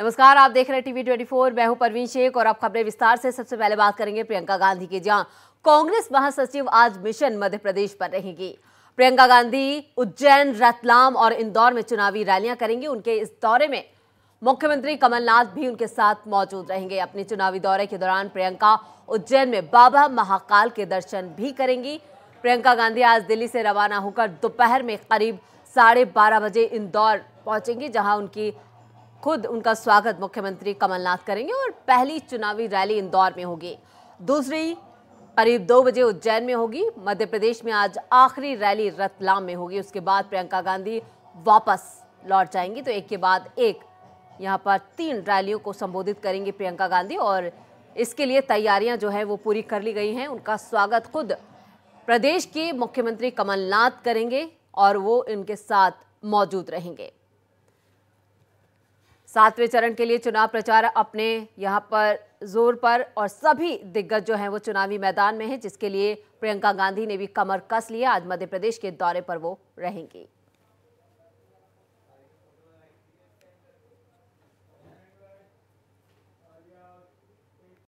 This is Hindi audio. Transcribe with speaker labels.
Speaker 1: नमस्कार आप देख रहे हैं टीवी 24 मैं हूं परवीन शेख और आप खबरें विस्तार से सबसे पहले बात करेंगे प्रियंका गांधी की जहां कांग्रेस महासचिव आज मिशन मध्य प्रदेश पर रहेंगी प्रियंका गांधी उज्जैन रतलाम और इंदौर में चुनावी रैलियां करेंगी उनके इस दौरे में मुख्यमंत्री कमलनाथ भी उनके साथ मौजूद रहेंगे अपने चुनावी दौरे के दौरान प्रियंका उज्जैन में बाबा महाकाल के दर्शन भी करेंगी प्रियंका गांधी आज दिल्ली से रवाना होकर दोपहर में करीब साढ़े बारह बजे इंदौर पहुंचेंगी जहां उनकी खुद उनका स्वागत मुख्यमंत्री कमलनाथ करेंगे और पहली चुनावी रैली इंदौर में होगी दूसरी करीब दो बजे उज्जैन में होगी मध्य प्रदेश में आज आखिरी रैली रतलाम में होगी उसके बाद प्रियंका गांधी वापस लौट जाएंगी तो एक के बाद एक यहाँ पर तीन रैलियों को संबोधित करेंगी प्रियंका गांधी और इसके लिए तैयारियां जो है वो पूरी कर ली गई हैं उनका स्वागत खुद प्रदेश के मुख्यमंत्री कमलनाथ करेंगे और वो इनके साथ मौजूद रहेंगे सातवें चरण के लिए चुनाव प्रचार अपने यहाँ पर जोर पर और सभी दिग्गज जो हैं वो चुनावी मैदान में हैं जिसके लिए प्रियंका गांधी ने भी कमर कस लिया आज मध्य प्रदेश के दौरे पर वो रहेंगी